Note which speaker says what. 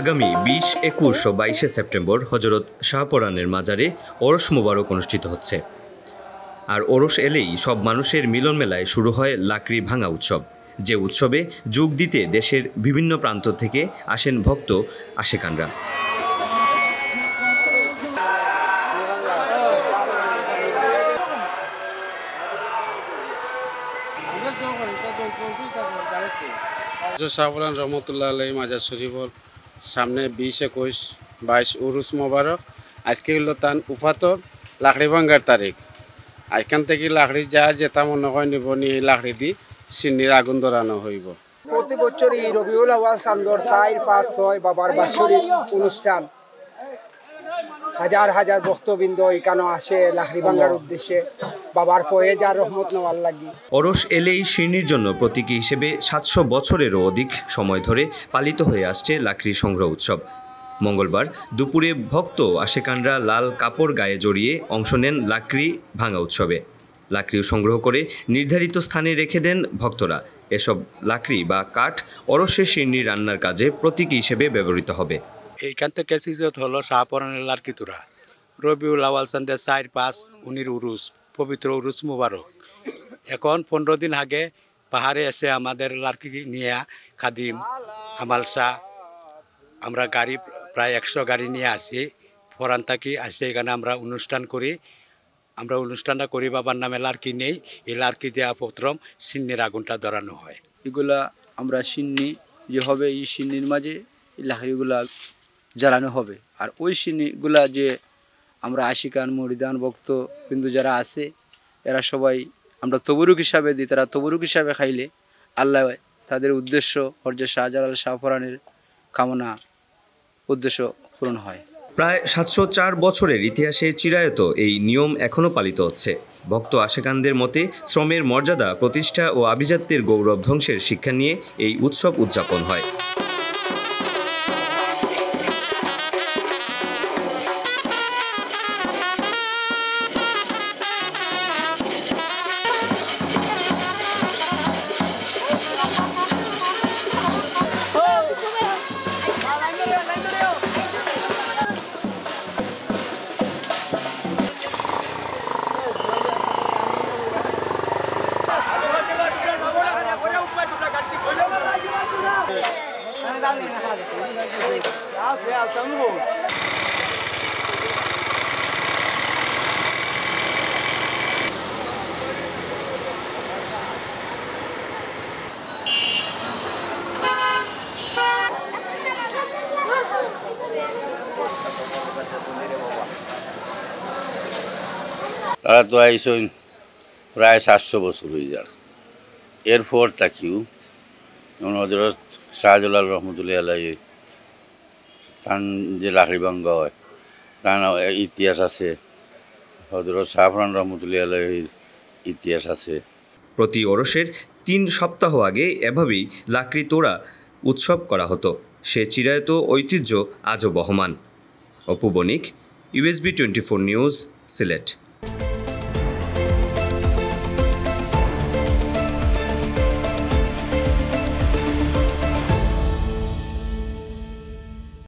Speaker 1: আগামী বিশ একুশ ও বাইশে সেপ্টেম্বর হজরত শাহপরানের মাজারে ওরস মোবারক অনুষ্ঠিত হচ্ছে আর ওরস এলেই সব মানুষের মিলন মেলায় শুরু হয় লাকড়ি ভাঙা উৎসব যে উৎসবে যোগ দিতে দেশের বিভিন্ন প্রান্ত থেকে আসেন ভক্ত আশেকানরা
Speaker 2: শাহবুলান রহমতুল্লাহ আলাই মাজার শরীফর সামনে বিশ একুশ বাইশ উরুস মোবারক আজকে হলো তান উফাত লাখড়ি ভাঙ্গার তারিখ এখান থেকে লাখড়ি যা যেটা মনে হয় নিব নিয়ে লাখড়ি দি সিন্নির আগুন ধরানো হইব প্রতি বছর এই রবিউল আওয়াল সান্দর চার পাঁচ ছয় বাবার বাসরি অনুষ্ঠান হাজার হাজার ভক্তবৃন্দ এখানে আসে বাংলার উদ্দেশ্যে বাবার যার রহমত নেওয়ার লাগি
Speaker 1: অরস এলেই শিরনির জন্য প্রতীকী হিসেবে সাতশো বছরেরও অধিক সময় ধরে পালিত হয়ে আসছে লাকড়ি সংগ্রহ উৎসব মঙ্গলবার দুপুরে ভক্ত আশেকানরা লাল কাপড় গায়ে জড়িয়ে অংশ নেন লাকড়ি ভাঙা উৎসবে লাকড়ি সংগ্রহ করে নির্ধারিত স্থানে রেখে দেন ভক্তরা এসব লাকড়ি বা কাঠ অরসের শিরনি রান্নার কাজে প্রতীকী হিসেবে ব্যবহৃত হবে
Speaker 2: এইখান থেকে সিজত হলো শাহপরানের লার্কিতুরা রবিউল আওয়াল সান্দের চার পাঁচ উনির উরুস পবিত্র উরুস মুবারক এখন পনেরো দিন আগে পাহাড়ে এসে আমাদের লার্কি নিয়ে খাদিম আমালসা আমরা গাড়ি প্রায় একশো গাড়ি নিয়ে আসি ফরান থাকি আসে এখানে আমরা অনুষ্ঠান করি আমরা অনুষ্ঠানটা করি বাবার নামে লার্কি নেই এই লার্কি দেওয়া প্রথম সিন্নির আগুনটা ধরানো হয় এগুলা আমরা সিন্নি যে হবে এই সিন্নির মাঝে লাহরিগুলা জ্বালানো হবে আর ওই সিনিগুলা যে আমরা আশিকান মরিদান ভক্ত কিন্তু যারা আছে এরা সবাই আমরা তবরুক হিসাবে দিই তারা তবরুক হিসাবে খাইলে আল্লাহ তাদের উদ্দেশ্য হরজে শাহজালাল ফরানের কামনা উদ্দেশ্য পূরণ হয়
Speaker 1: প্রায় সাতশো চার বছরের ইতিহাসে চিরায়ত এই নিয়ম এখনও পালিত হচ্ছে ভক্ত আশেকানদের মতে শ্রমের মর্যাদা প্রতিষ্ঠা ও আভিজাত্যের গৌরব ধ্বংসের শিক্ষা নিয়ে এই উৎসব উদযাপন হয়
Speaker 2: তারা তো আইস প্রায় সাতশো বছর হয়ে যান এরপর তাকিও যেমন হজরত শাহজালাল রহমতুল্লাহ আল্লাহের তান যে লাকড়িবাঙ্গ হয়
Speaker 1: তার ইতিহাস আছে হজরত শাহফরান রহমতুল্লাহ আল্লাহের ইতিহাস আছে প্রতি ওরসের তিন সপ্তাহ আগে এভাবেই লাকড়ি তোড়া উৎসব করা হতো সে চিরায়ত ঐতিহ্য আজও বহমান Apu USB twenty four news Sylhet